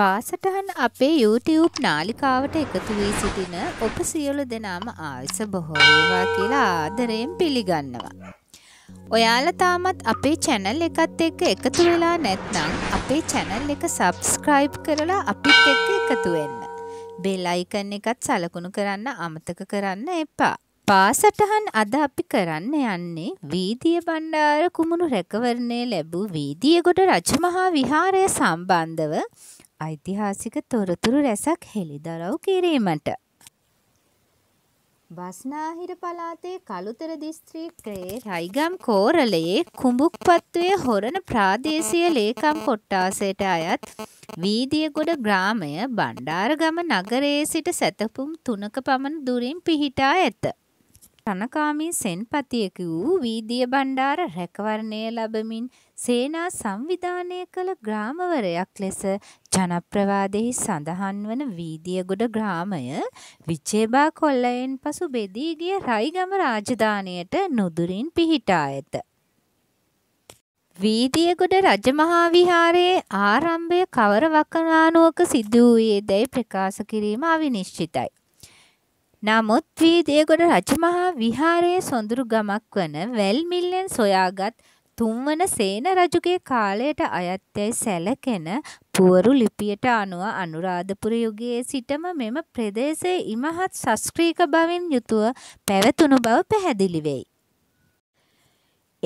පාසටහන් අපේ YouTube නාලිකාවට එකතු වී සිටින ඔබ සියලු දෙනාම ආයුෂ බොහෝ වේවා කියලා ආදරයෙන් පිළිගන්නවා. ඔයාලා තාමත් අපේ channel එකත් එක්ක එකතු වෙලා නැත්නම් අපේ channel එක subscribe කරලා අපිත් එක්ක එකතු වෙන්න. bell icon එකත් සලකුණු කරන්න අමතක කරන්න එපා. පාසටහන් අද අපි කරන්න යන්නේ වීදිය බණ්ඩාර කුමුණු රැකවරණය ලැබූ වීදියගොඩ රජමහා විහාරය සම්බන්ධව ඓතිහාසික තොරතුරු රැසක් හෙළිදරව් කිරීමට බස්නාහිර පළාතේ කළුතර දිස්ත්‍රික්කයේ රයිගම් කෝරළයේ කුඹුක්පත්තුවේ හොරණ ප්‍රාදේශීය ලේකම් කොට්ටාසයට අයත් වීදියගොඩ ග්‍රාමය බණ්ඩාරගම නගරයේ සිට සැතපුම් තුනක පමණ දුරින් පිහිටා ඇත. රණකාමී සෙන්පතියක වූ වීදිය බණ්ඩාර රැකවරණය ලැබමින් සේනා සංවිධානය කළ ග්‍රාමවරයක් ලෙස ජනප්‍රවාදෙහි සඳහන් වන වීදියගොඩ ග්‍රාමය විචේබා කොල්ලයෙන් පසු බෙදී ගිය රයිගම රාජධානියට නුදුරින් පිහිටා ඇත. වීදියගොඩ රජමහා විහාරයේ ආරම්භය කවර වකනානුවක සිදු වූයේ දැයි ප්‍රකාශ කිරීම අවිනිශ්චිතයි. නමුත් වීදේගොඩ රජමහා විහාරයේ සොඳුරු ගමක් වන වැල්මිල්ලෙන් සොයාගත් තුන්වන සේන රජුගේ කාලයට අයත්යයි සැලකෙන පුවරු ලිපියට අනුව අනුරාධපුර යුගයේ සිටම මෙම ප්‍රදේශයේ ඉමහත් ශස්ත්‍රීක බවින් යුතුව පැවතුණු බව පැහැදිලි වෙයි.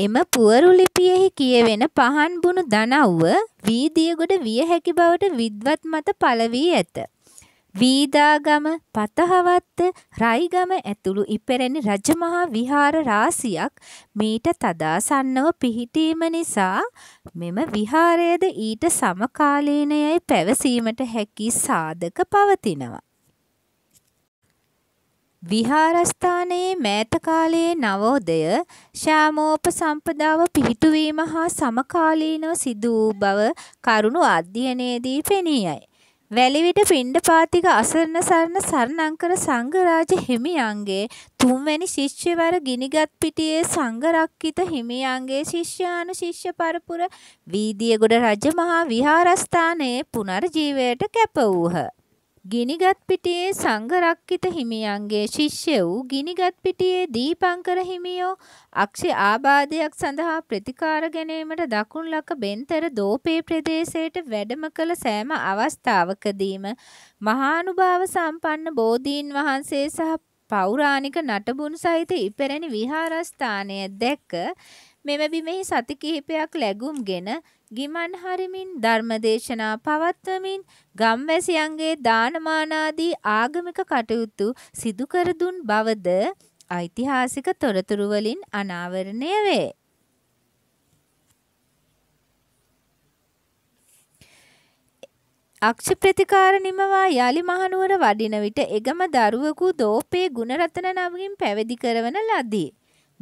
එම පුවරු ලිපියෙහි කියවෙන පහන් බුණු දනව්ව වීදියගොඩ විය හැකි බවට විද්වත් මත පළ වී ඇත. වීදාගම පතහවත්ත රයිගම ඇතුළු ඉපැරණි රජමහා විහාර රාසියක් මීට තදාසන්නව පිහිටීම නිසා මෙම විහාරයද ඊට සමකාලීනයයි පැවසීමට හැකි සාධක පවතිනවා. විහාරස්ථානයේ මෑත කාලයේ නවෝදය ශාමෝපසම්පදාව පිහිටුවීම හා සමකාලීනව සිදු වූ බව කරුණු අධ්‍යයනයේදී පෙනී යයි. වැලිවිට පිණ්ඩපාතික අසරණ සරණ සරණංකර සංඝරාජ හිමියන්ගේ තුන්වැනි ශිෂ්‍යවර ගිනිගත් පිටියේ සංඝරක්කිත හිමියන්ගේ ශිෂ්‍යානු ශිෂ්‍ය පරපුර වීදියගොඩ රජමහා විහාරස්ථානයේ පුනර්ජීවයට කැප වූහ. ගිනිගත්පිටියේ සංඝරක්කිත හිමියන්ගේ ශිෂ්‍ය වූ ගිනිගත්පිටියේ දීපංකර හිමියෝ අක්ෂි ආබාධයක් සඳහා ප්‍රතිකාර ගැනීමට දකුණු ලක බෙන්තර දෝපේ ප්‍රදේශයට වැඩම කළ සෑම අවස්ථාවකදීම මහානුභාව සම්පන්න බෝධීන් වහන්සේ සහ පෞරාණික නටබුන් සහිත ඉපැරණි විහාරස්ථානය දැක මෙම බිමෙහි සති කිහිපයක් ලැබුම්ගෙන ගිමන් හරිමින් ධර්මදේශනා පවත්වමින් ගම්වැසියන්ගේ දානමානාදී ආගමික කටයුතු සිදු කර දුන් බවද ඓතිහාසික තොරතුරු වලින් අනාවරණය වේ. අක්ෂ ප්‍රතිකාර නිමවා යලි මහනුවර වඩින විට එගම දරුවෙකු දෝපේ ගුණරතන නමින් පැවිදි කරවන ලදී.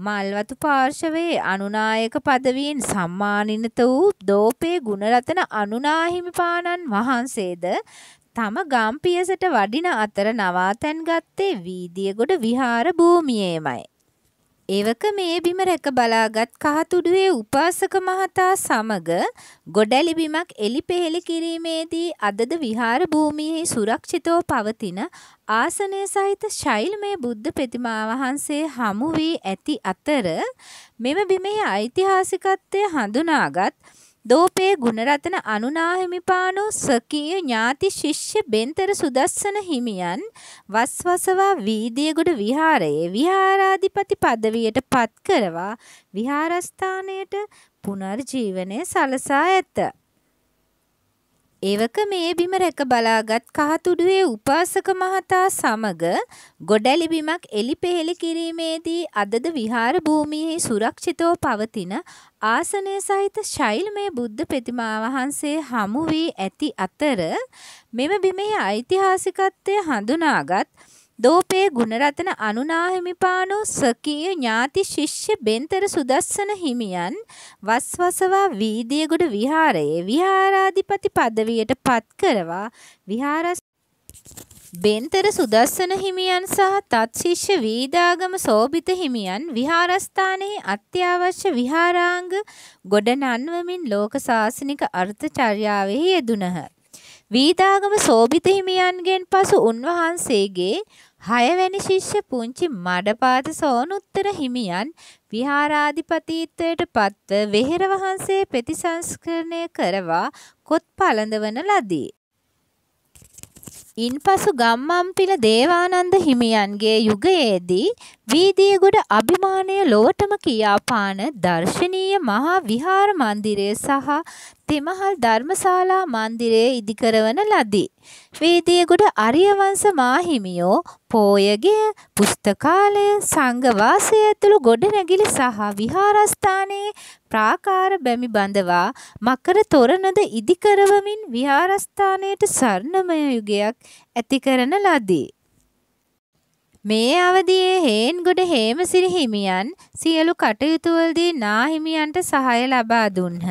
මල්වතු පාර්ශවයේ අනුනායක පදවියෙන් සම්මානිත වූ දෝපේ ගුණරතන අනුනාහිමිපාණන් වහන්සේද තම ගම්පියසට වඩින අතර නවාතැන් ගත්තේ වීදියගොඩ විහාර භූමියේමයි. එවක මේ බිම රැක බලාගත් කහතුඩුවේ උපාසක මහතා සමග ගොඩැලි බිමක් එලිපෙහෙලි කිරීමේදී අදද විහාර භූමියෙහි සුරක්ෂිතව පවතින ආසනය සහිත ශෛලමය බුද්ධ ප්‍රතිමා වහන්සේ හමු වී ඇති අතර මෙම බිමේ ඓතිහාසිකත්වය හඳුනාගත් දෝපේ ගුණරතන අනුනාහිමිපානෝ ස්වකීය ඥාති ශිෂ්‍ය බෙන්තර සුදස්සන හිමියන් වස්වසවා වීදියගොඩ විහාරයේ විහාරාධිපති පදවියට පත් කරවා විහාරස්ථානයට පුනර්ජීවනය සලසා ඇත. එවක මේ බිම රැක බලාගත් කහතුඩුවේ උපාසක මහතා සමග ගොඩැලි බිමක් එලිපෙහෙලි කිරීමේදී අදද විහාර භූමියෙහි සුරක්ෂිතව පවතින ආසනය සහිත ශෛලමය බුද්ධ ප්‍රතිමා වහන්සේ හමු වී ඇති අතර මෙම බිමෙහි ඓතිහාසිකත්වය හඳුනාගත් දෝපේ ගුණරතන අනුනාහිමිපානෝ ස්වකීය ඥාති ශිෂ්‍ය බෙන්තර සුදස්සන හිමියන් වස්වසවා වීදියගොඩ විහාරයේ විහාරාධිපති පදවියට පත් කරවා විහාරස් බෙන්තර සුදස්සන හිමියන් සහ තත් ශිෂ්‍ය වීදාගම සෝබිත හිමියන් විහාරස්ථානයේ අත්‍යවශ්‍ය විහාරාංග ගොඩනන්වමින් ලෝක සාසනික අර්ථචර්යාවෙහි යෙදුණහ. වීදාගම සෝභිත හිමියන්ගෙන් පසු උන්වහන්සේගේ හයවැනි ශිෂ්‍ය පුංචි මඩපාද සෝනුත්තර හිමියන් විහාරාධිපතිත්වයට පත්ව වෙහෙර වහන්සේ ප්‍රතිසංස්කරණය කරවා කොත් පළඳවන ලදී. ඉන්පසු ගම්මන්පිල දේවානන්ද හිමියන්ගේ යුගයේදී වීදියගොඩ අභිමානය ලොවටම කියාපාන දර්ශනීය මහා විහාර මන්දිරය සහ තෙමහල් ධර්මශාලා මන්දිරය ඉදිකරවන ලදී. වීදියගොඩ අරියවංශ මාහිමියෝ පෝයගය, පුස්තකාලය, සංඝ වාසය ඇතුළු ගොඩනැගිලි සහ විහාරස්ථානයේ ප්‍රාකාර බැමි බඳවා මකර තොරණද ඉදිකරවමින් විහාරස්ථානයට ස්වර්ණමය යුගයක් ඇති කරන ලදී. මේ අවදියේ හේන්ගොඩ හේමසිරි හිමියන් සියලු කටයුතුවලදී නා හිමියන්ට සහාය ලබා දුන්හ.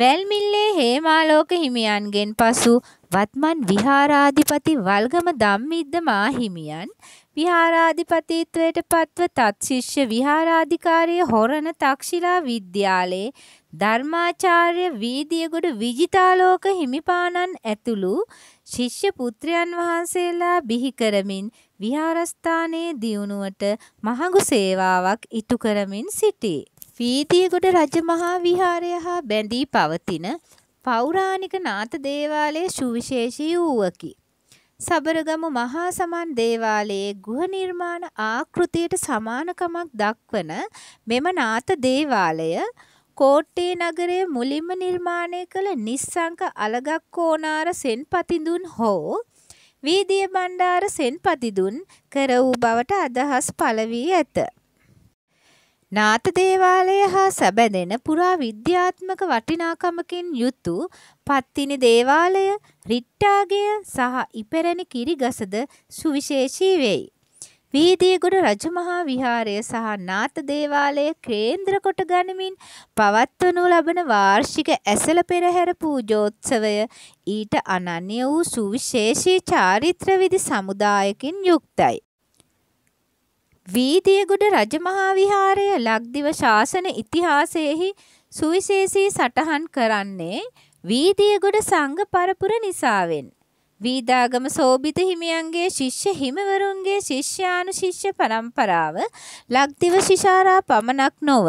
වැල්මිල්ලේ හේමාලෝක හිමියන්ගෙන් පසු වත්මන් විහාරාධිපති වල්ගම ධම්මිද්ද මාහිමියන් විහාරාධිපතිත්වයට පත්ව තත්ශිෂ්‍ය විහාරාධිකාරය හොරණ තක්ෂිලා විද්‍යාලයේ ධර්මාචාර්ය වීදියගොඩ විජිතාලෝක හිමිපාණන් ඇතුළු ශිෂ්‍ය පුත්‍රයන් වහන්සේලා බිහි කරමින් විහාරස්ථානයේ දියුණුවට මහඟු සේවාවක් ඉටු කරමින් සිටී. වීදියගොඩ රජමහා විහාරය හා බැඳී පවතින පෞරාණික නාථ දේවාලයේ සුවිශේෂී වූවකි. සබරගමු මහා සමන් දේවාලයේ ගෘහ නිර්මාණ ආකෘතියට සමානකමක් දක්වන මෙම නාථ දේවාලය කෝට්ටේ නගරයේ මුලින්ම නිර්මාණය කළ නිස්සංක අලගක් කෝනාර සෙන්පතිඳුන් හෝ වීදිය බණ්ඩාර සෙන්පතිඳුන් කර වූ බවට අදහස් පළ වී ඇත. නාත දේවාලය හා සැබැඳෙන පුරා විද්‍යාත්මක වටිනාකමකින් යුතු පත්තිනි දේවාලය රිට්ටාගය සහ ඉපැරණි කිරිගසද සුවිශේෂී වෙයි. වීදීගොඩ රජමහා විහාරය සහ නාත දේවාලය කේන්ද්‍ර කොට ගනිමින් පවත්වනු ලබන වාර්ෂික ඇසල පෙරහැර පූජෝත්සවය ඊට අනන්‍ය වූ සුවිශේෂී චාරිත්‍ර විදි සමුදායකින් යුක්තයි. වීදියගොඩ රජමහා විහාරය ලක්දිව ශාසන ඉතිහාසයෙහි සුවිශේෂී සටහන් කරන්නේ වීදියගොඩ සංඝ පරපුර නිසාවෙන්. වීදාගම සෝබිත හිමියන්ගේ ශිෂ්‍ය හිමවරුන්ගේ ශිෂ්‍යානු ශිෂ්‍ය පරම්පරාව ලක්දිව ශිෂාරා පමණක් නොව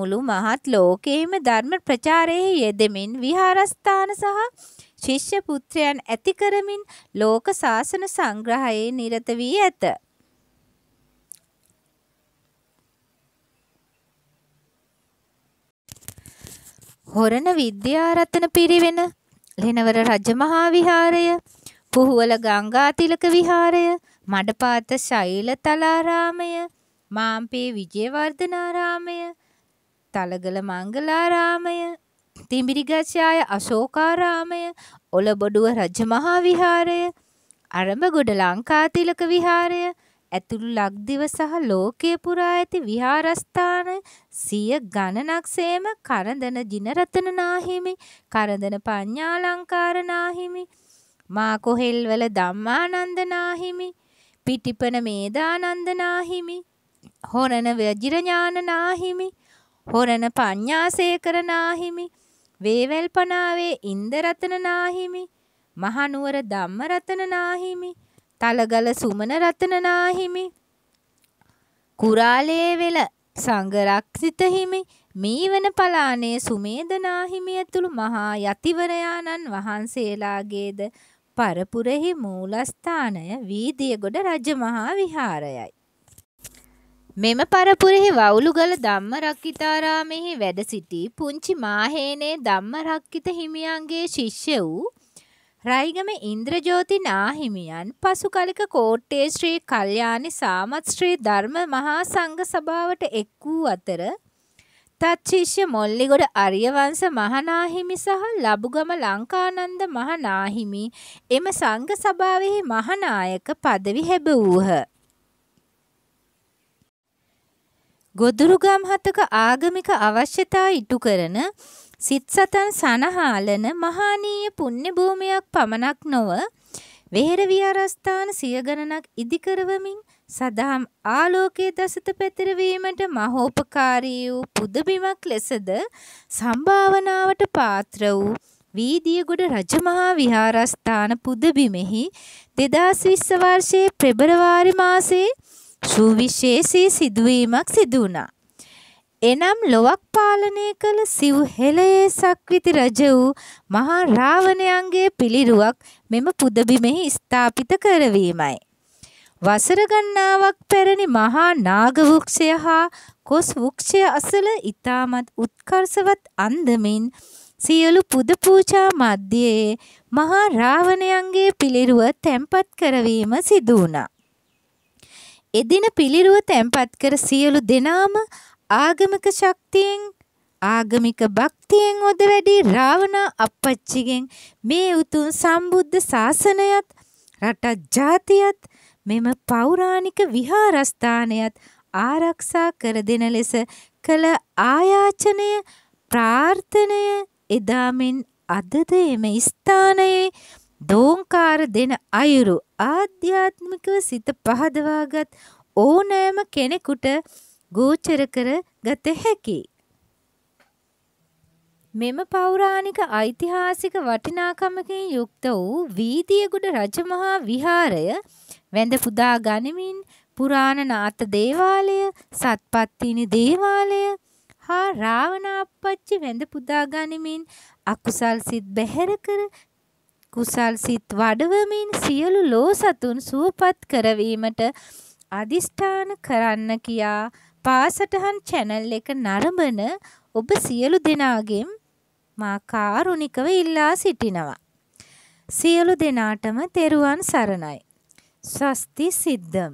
මුළු මහත් ලෝකයේම ධර්ම ප්‍රචාරයේ යෙදෙමින් විහාරස්ථාන සහ ශිෂ්‍ය පුත්‍රයන් ඇති කරමින් ලෝක සාසන සංග්‍රහයේ නිරත වී ඇත. හොරණ විද්‍යාරත්න පිරිවෙන ලෙනවර රජමහා විහාරය පුහුවල ගංගාතිලක විහාරය මඩපාත ශෛලතලාරාමය මාම්පේ විජයවර්ධනාරාමය තලගල මංගලාරාමය තිඹිරිගච්ඡාය අශෝකාරාමය ඔලබොඩුව රජමහා විහාරය අරඹගොඩ ලංකාතිලක විහාරය ඇතුළු ලක්දිව සහ ලෝකය පුරා ඇති විහාරස්ථාන සිය ගණනක් සේම කරදන ජිනරතන නාහිමි කරදන පඤ්ඤාලංකාර නාහිමි මා කොහෙල්වල ධම්මානන්ද නාහිමි පිටිපන මේදානන්ද නාහිමි හොරණ වජිරඥාන නාහිමි හොරණ පඤ්ඤාසේකර නාහිමි වේවැල්පනාවේ ඉන්දරතන නාහිමි මහනුවර ධම්මරතන නාහිමි තලගල සුමන රතනනාහිමි කුරාලයේ වෙල සංගරක්සිත හිමි මීවන පලානේ සුමේදනාහිමි ඇතුළු මහා යතිවරයාණන් වහන්සේලාගේද පරපුරෙහි මූලස්ථානය වීදියගොඩ රජමහා විහාරයයි. මෙම පරපුරෙහි වවුලුගල ධම්ම රක්කිතාරාමෙහි වැඩ සිටි පුංචි මාහේනේ ධම්ම රක්කිත හිමියන්ගේ ශිෂ්‍ය වූ රයිගම ඉන්ද්‍රජෝති නාහිමියන් පසුකලික කෝට්ටේ ශ්‍රී කල්යාණි සාමත් ශ්‍රී ධර්ම මහා සංඝ සභාවට එක් වූ අතර තත්ශිෂ්‍ය මොල්ලිගොඩ අරියවංශ මහනාහිමි සහ ලබුගම ලංකානන්ද මහනාහිමි එම සංඝ සභාවෙහි මහානායක පදවි හැබවූහ. ගොදුරුගම් හතක ආගමික අවශ්‍යතා ඉටු කරන සිත් සතන් සනහාලන මහානීය පුණ්‍ය භූමියක් පමණක් නොව වෙහෙර විහාරස්ථාන සිය ගණනක් ඉදිකරවමින් සදාම් ආලෝකයේ දසත පැතිරවීමට මහෝපකාරී වූ පුදබිමක් ලෙසද සම්භාවනාවට පාත්‍ර වූ වීදියගොඩ රජමහා විහාරස්ථාන පුදබිමෙහි 2020 වර්ෂයේ පෙබරවාරි මාසයේ සුවිශේෂී සිදුවීමක් සිදු වුණා. එනම් ලොවක් පාලනය කළ සිව් හෙළයේ සක්විති රජ වූ මහා රාවණයන්ගේ පිළිරුවක් මෙම පුදබිමෙහි ස්ථාපිත කරවීමයි. වසර ගණනාවක් පැරණි මහා නාග වෘක්ෂය හා කොස් වෘක්ෂය අසල ඊටමත් උත්කර්ෂවත් අන්දමින් සියලු පුද පූජා මැදයේ මහා රාවණයන්ගේ පිළිරුව තැන්පත් කරවීම සිදු වුණා. එදින පිළිරුව තැන්පත් කර සියලු දෙනාම ආගමික ශක්තියෙන් ආගමික භක්තියෙන් ඔද වැඩි රාවණා අපච්චිගෙන් මේ උතුම් සම්බුද්ධ ශාසනයත් රටත් ජාතියත් මෙම පෞරාණික විහාරස්ථානයත් ආරක්ෂා කර දෙන ලෙස කළ ආයාචනය ප්‍රාර්ථනය එදා මෙන් අදද එම ස්ථානයේ දෝංකාර දෙන අයුරු ආධ්‍යාත්මිකව සිත පහදවාගත් ඕනෑම කෙනෙකුට ගෝචර කර ගත හැකි. මෙම පෞරාණික ඓතිහාසික වටිනාකමකින් යුක්ත වූ වීදියගුඩ රජමහා විහාරය වැඳ පුදා ගනිමින් පුරාණ නාත දේවාලය, සත්පත්තිනි දේවාලය හා රාවණාපච්චි වැඳ පුදා ගනිමින් අකුසල් සිත් බැහැර කර කුසල් සිත් වඩවමින් සියලු ලෝ සතුන් සුවපත් කරවීමට අදිෂ්ඨාන කරන්න කියා පාසටහන් චැනල් එක නරඹන ඔබ සියලු දෙනාගෙන් මා කාරුණිකව ඉල්ලා සිටිනවා. සියලු දෙනාටම තෙරුවන් සරණයි. ස්වස්ති සිද්ධම්